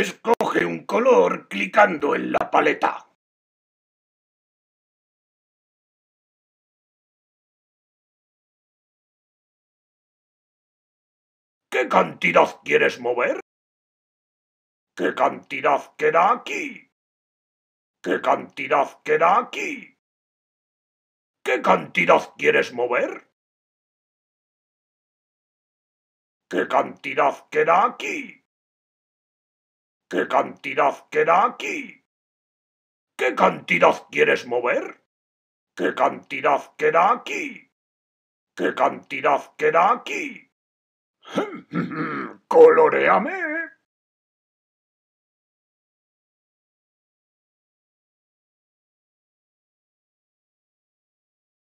Escoge un color clicando en la paleta. ¿Qué cantidad quieres mover? ¿Qué cantidad queda aquí? ¿Qué cantidad queda aquí? ¿Qué cantidad quieres mover? ¿Qué cantidad queda aquí? ¿Qué cantidad queda aquí? ¿Qué cantidad quieres mover? ¿Qué cantidad queda aquí? ¿Qué cantidad queda aquí? ¡Coloreame!